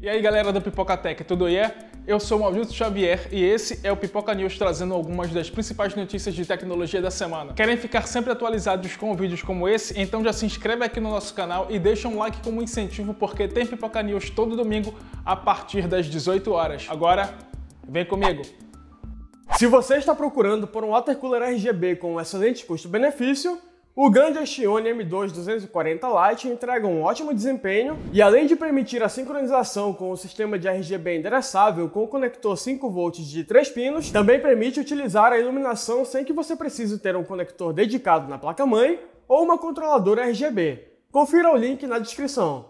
E aí galera do Pipoca Tech, tudo aí? Eu sou o Maurício Xavier e esse é o Pipoca News trazendo algumas das principais notícias de tecnologia da semana. Querem ficar sempre atualizados com vídeos como esse? Então já se inscreve aqui no nosso canal e deixa um like como incentivo porque tem Pipoca News todo domingo a partir das 18 horas. Agora, vem comigo! Se você está procurando por um watercooler RGB com excelente custo-benefício, o grande Axione M2 240 Lite entrega um ótimo desempenho e além de permitir a sincronização com o sistema de RGB endereçável com o conector 5V de 3 pinos, também permite utilizar a iluminação sem que você precise ter um conector dedicado na placa-mãe ou uma controladora RGB. Confira o link na descrição.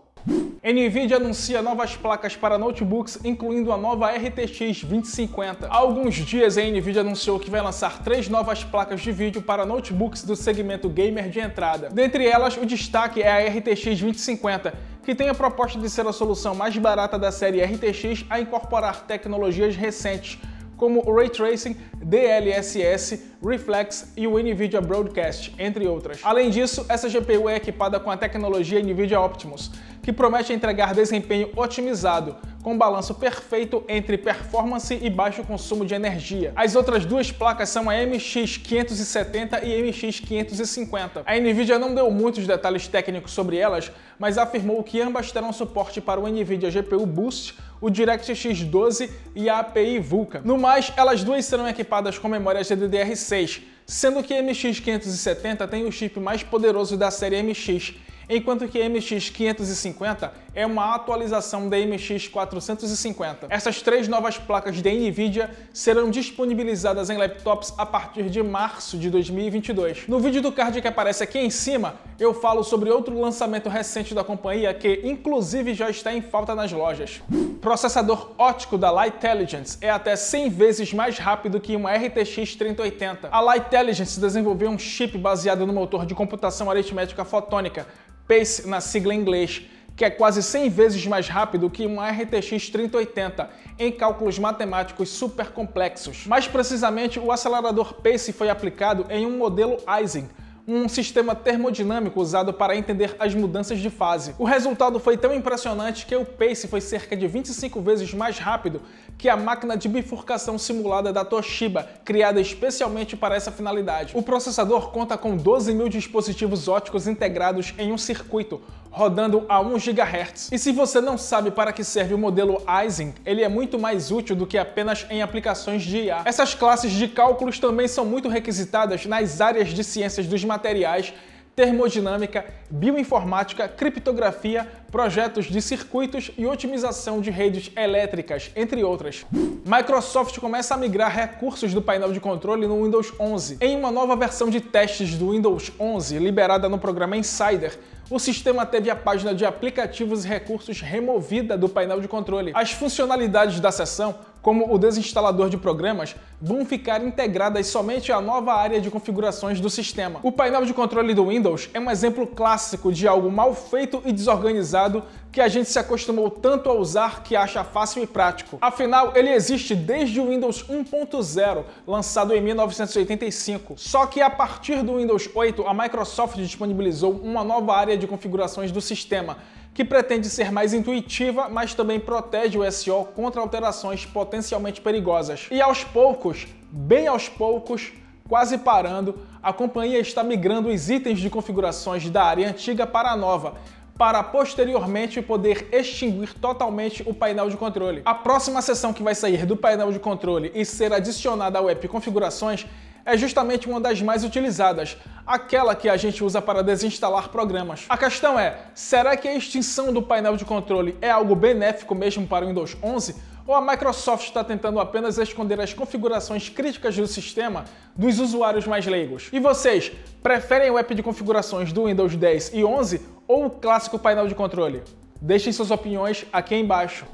Nvidia anuncia novas placas para notebooks, incluindo a nova RTX 2050. Há alguns dias a Nvidia anunciou que vai lançar três novas placas de vídeo para notebooks do segmento gamer de entrada. Dentre elas, o destaque é a RTX 2050, que tem a proposta de ser a solução mais barata da série RTX a incorporar tecnologias recentes como o Ray Tracing, DLSS, Reflex e o NVIDIA Broadcast, entre outras. Além disso, essa GPU é equipada com a tecnologia NVIDIA Optimus, que promete entregar desempenho otimizado, com balanço perfeito entre performance e baixo consumo de energia. As outras duas placas são a MX570 e MX550. A Nvidia não deu muitos detalhes técnicos sobre elas, mas afirmou que ambas terão suporte para o Nvidia GPU Boost o DirectX 12 e a API Vulkan. No mais, elas duas serão equipadas com memórias DDR6, sendo que a MX570 tem o chip mais poderoso da série MX enquanto que a MX 550 é uma atualização da MX 450. Essas três novas placas da NVIDIA serão disponibilizadas em laptops a partir de março de 2022. No vídeo do card que aparece aqui em cima, eu falo sobre outro lançamento recente da companhia que, inclusive, já está em falta nas lojas. Processador óptico da Lightelligence é até 100 vezes mais rápido que uma RTX 3080. A Lightelligence desenvolveu um chip baseado no motor de computação aritmética fotônica PACE na sigla em inglês, que é quase 100 vezes mais rápido que uma RTX 3080 em cálculos matemáticos super complexos. Mais precisamente, o acelerador PACE foi aplicado em um modelo Ising, um sistema termodinâmico usado para entender as mudanças de fase. O resultado foi tão impressionante que o pace foi cerca de 25 vezes mais rápido que a máquina de bifurcação simulada da Toshiba, criada especialmente para essa finalidade. O processador conta com 12 mil dispositivos óticos integrados em um circuito, rodando a 1 GHz. E se você não sabe para que serve o modelo Ising, ele é muito mais útil do que apenas em aplicações de IA. Essas classes de cálculos também são muito requisitadas nas áreas de ciências dos materiais termodinâmica, bioinformática, criptografia, projetos de circuitos e otimização de redes elétricas, entre outras. Microsoft começa a migrar recursos do painel de controle no Windows 11. Em uma nova versão de testes do Windows 11, liberada no programa Insider, o sistema teve a página de aplicativos e recursos removida do painel de controle. As funcionalidades da seção como o desinstalador de programas, vão ficar integradas somente à nova área de configurações do sistema. O painel de controle do Windows é um exemplo clássico de algo mal feito e desorganizado que a gente se acostumou tanto a usar que acha fácil e prático. Afinal, ele existe desde o Windows 1.0, lançado em 1985. Só que a partir do Windows 8, a Microsoft disponibilizou uma nova área de configurações do sistema, que pretende ser mais intuitiva, mas também protege o SEO contra alterações potencialmente perigosas. E aos poucos, bem aos poucos, quase parando, a companhia está migrando os itens de configurações da área antiga para a nova, para posteriormente poder extinguir totalmente o painel de controle. A próxima seção que vai sair do painel de controle e ser adicionada ao app Configurações é justamente uma das mais utilizadas, aquela que a gente usa para desinstalar programas. A questão é, será que a extinção do painel de controle é algo benéfico mesmo para o Windows 11? Ou a Microsoft está tentando apenas esconder as configurações críticas do sistema dos usuários mais leigos? E vocês, preferem o app de configurações do Windows 10 e 11 ou o clássico painel de controle? Deixem suas opiniões aqui embaixo.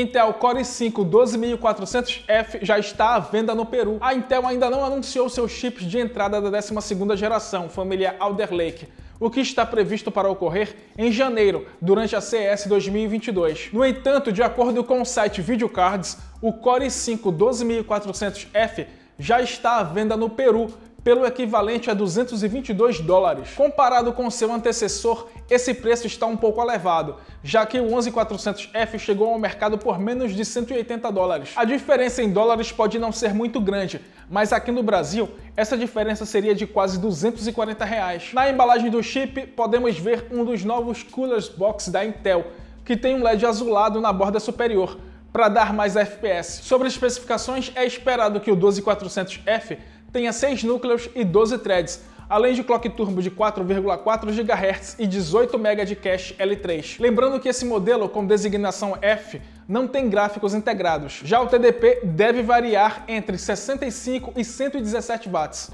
Intel Core i5 12400F já está à venda no Peru. A Intel ainda não anunciou seus chips de entrada da 12ª geração, família Alder Lake, o que está previsto para ocorrer em janeiro, durante a CES 2022. No entanto, de acordo com o site Videocards, o Core i5 12400F já está à venda no Peru pelo equivalente a 222 dólares. Comparado com seu antecessor, esse preço está um pouco elevado, já que o 11400F chegou ao mercado por menos de 180 dólares. A diferença em dólares pode não ser muito grande, mas aqui no Brasil, essa diferença seria de quase 240 reais. Na embalagem do chip, podemos ver um dos novos coolers box da Intel, que tem um LED azulado na borda superior, para dar mais FPS. Sobre especificações, é esperado que o 12400F tenha 6 núcleos e 12 threads, além de clock turbo de 4,4 GHz e 18 MB de cache L3. Lembrando que esse modelo com designação F não tem gráficos integrados. Já o TDP deve variar entre 65 e 117 watts.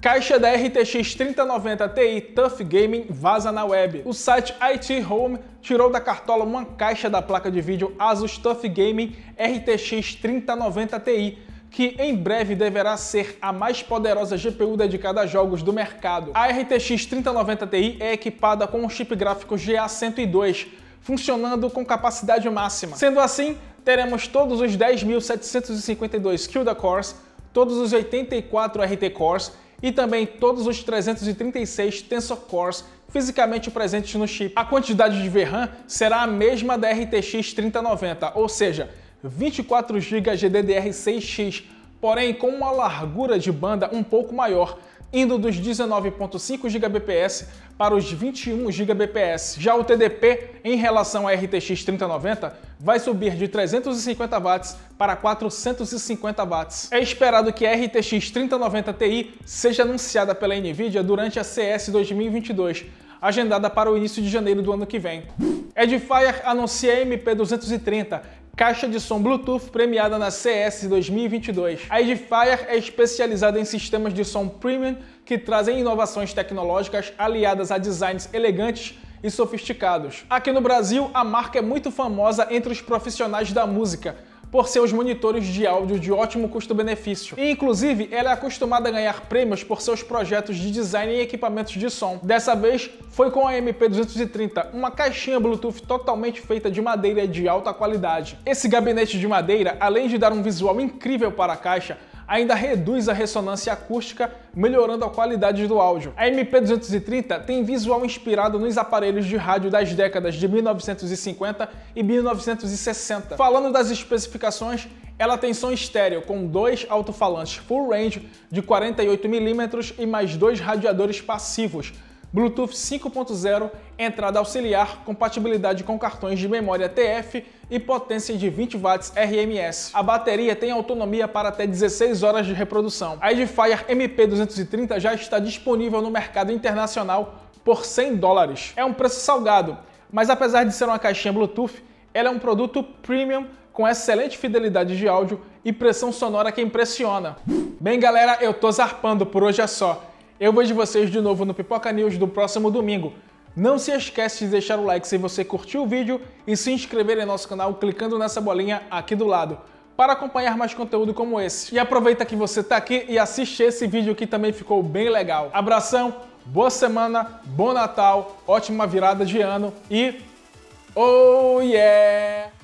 Caixa da RTX 3090 Ti Tough Gaming vaza na web. O site IT Home tirou da cartola uma caixa da placa de vídeo Asus Tough Gaming RTX 3090 Ti que em breve deverá ser a mais poderosa GPU dedicada a jogos do mercado. A RTX 3090 Ti é equipada com um chip gráfico GA102, funcionando com capacidade máxima. Sendo assim, teremos todos os 10.752 CUDA cores, todos os 84 RT cores e também todos os 336 Tensor Cores fisicamente presentes no chip. A quantidade de VRAM será a mesma da RTX 3090, ou seja, 24 GB GDDR6X, porém com uma largura de banda um pouco maior, indo dos 19.5 GBps para os 21 GBps. Já o TDP, em relação à RTX 3090, vai subir de 350 watts para 450 watts. É esperado que a RTX 3090 Ti seja anunciada pela Nvidia durante a CS 2022, agendada para o início de janeiro do ano que vem. Edifier anuncia MP230, caixa de som Bluetooth premiada na CS 2022. A Edifier é especializada em sistemas de som premium que trazem inovações tecnológicas aliadas a designs elegantes e sofisticados. Aqui no Brasil, a marca é muito famosa entre os profissionais da música por seus monitores de áudio de ótimo custo-benefício. E, inclusive, ela é acostumada a ganhar prêmios por seus projetos de design e equipamentos de som. Dessa vez, foi com a MP230, uma caixinha Bluetooth totalmente feita de madeira de alta qualidade. Esse gabinete de madeira, além de dar um visual incrível para a caixa, ainda reduz a ressonância acústica, melhorando a qualidade do áudio. A MP230 tem visual inspirado nos aparelhos de rádio das décadas de 1950 e 1960. Falando das especificações, ela tem som estéreo com dois alto-falantes full range de 48mm e mais dois radiadores passivos Bluetooth 5.0, entrada auxiliar, compatibilidade com cartões de memória TF e potência de 20 watts RMS. A bateria tem autonomia para até 16 horas de reprodução. A Edifier MP230 já está disponível no mercado internacional por 100 dólares. É um preço salgado, mas apesar de ser uma caixinha Bluetooth, ela é um produto premium com excelente fidelidade de áudio e pressão sonora que impressiona. Bem galera, eu tô zarpando, por hoje é só. Eu vejo vocês de novo no Pipoca News do próximo domingo. Não se esquece de deixar o like se você curtiu o vídeo e se inscrever em nosso canal clicando nessa bolinha aqui do lado para acompanhar mais conteúdo como esse. E aproveita que você está aqui e assiste esse vídeo que também ficou bem legal. Abração, boa semana, bom Natal, ótima virada de ano e... Oh yeah!